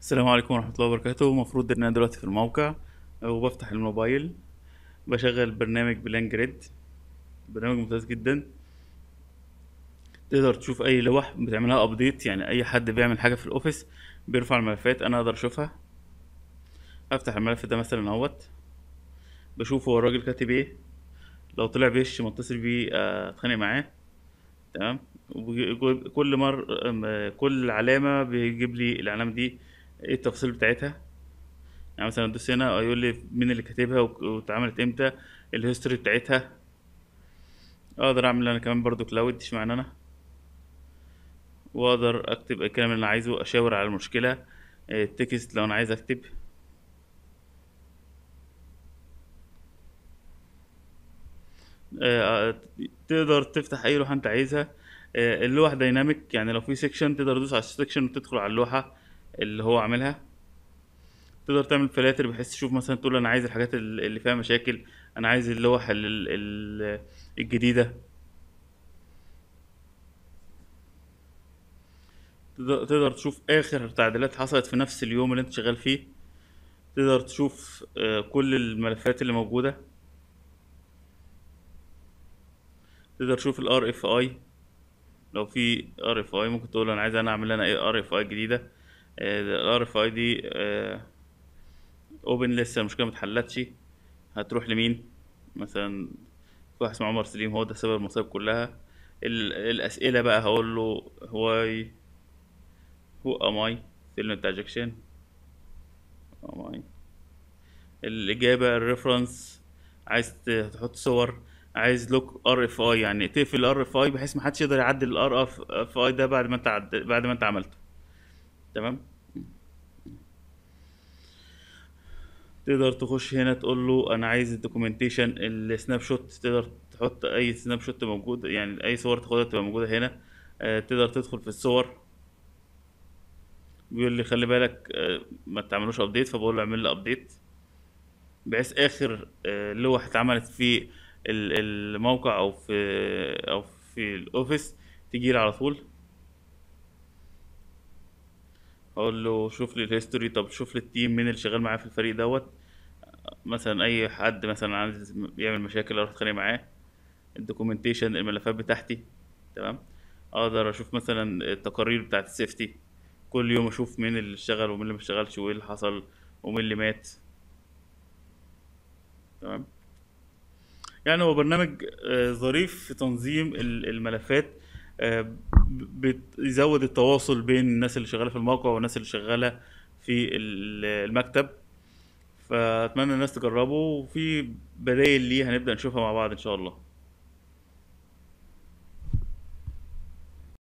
السلام عليكم ورحمة الله وبركاته المفروض ان انا دلوقتي في الموقع وبفتح الموبايل بشغل برنامج بلان جريد برنامج ممتاز جدا تقدر تشوف اي لوح بتعملها ابديت يعني اي حد بيعمل حاجة في الاوفيس بيرفع الملفات انا اقدر اشوفها افتح الملف ده مثلا اهوت بشوف هو الراجل كاتب ايه لو طلع بيش متصل بيه آه، اتخانق معاه تمام كل مر كل علامة بيجيب لي العلامة دي ايه التفاصيل بتاعتها يعني مثلا ادوس هنا يقول لي مين اللي كاتبها واتعملت امتى الهيستوري بتاعتها اقدر اعمل انا كمان برضو كلاود اشمعنى انا واقدر اكتب الكلام اللي انا عايزه اشاور على المشكله آه، التكست لو انا عايز اكتب آه، تقدر تفتح اي لوحه انت عايزها آه، اللوح دايناميك يعني لو في سيكشن تقدر تدوس على السيكشن وتدخل على اللوحه اللي هو عاملها تقدر تعمل فلاتر بحيث تشوف مثلا تقول انا عايز الحاجات اللي فيها مشاكل انا عايز اللوح الجديده تقدر تشوف اخر تعديلات حصلت في نفس اليوم اللي انت شغال فيه تقدر تشوف آه، كل الملفات اللي موجوده تقدر تشوف الار اف اي لو في ار اف اي ممكن تقول انا عايز انا اعمل انا ايه ار اف اي جديده الار اف اي دي آه، اوبن لسه المشكله ما اتحلتش هتروح لمين مثلا في واحد اسمه عمر سليم هو ده سبب المصايب كلها الاسئله بقى هقول له هواي هو ام اي سيلن تراجكشن ام اي الاجابه الريفرنس عايز تحط صور عايز لوك ار اف اي يعني تقفل الار اف اي بحيث ما حدش يقدر يعدل الار اف اي ده بعد ما انت بعد ما انت عملته تمام تقدر تخش هنا تقول له انا عايز الدوكيومنتيشن السناب شوت تقدر تحط اي سناب شوت موجود يعني اي صور تاخدها تبقى موجوده هنا آه، تقدر تدخل في الصور بيقول لي خلي بالك آه، ما تعملوش ابديت فبقول له اعمل لي ابديت بحيث اخر آه، لوحه اتعملت في الموقع او في او في الاوفيس تجيلي على طول اقول له شوف لي الهيستوري طب شوف لي التيم مين اللي شغال معاه في الفريق دوت مثلا اي حد مثلا عايز يعمل مشاكل اروح اتخانق معاه الدوكيومنتيشن الملفات بتاعتي تمام اقدر اشوف مثلا التقارير بتاعت السيفتي كل يوم اشوف مين اللي اشتغل ومين اللي ما اشتغلش وايه اللي حصل ومين اللي مات تمام يعني هو برنامج آه، ظريف في تنظيم الملفات آه، بيزود التواصل بين الناس اللي شغاله في الموقع والناس اللي شغاله في المكتب فاتمنى الناس تجربه وفي بدايل ليه هنبدا نشوفها مع بعض ان شاء الله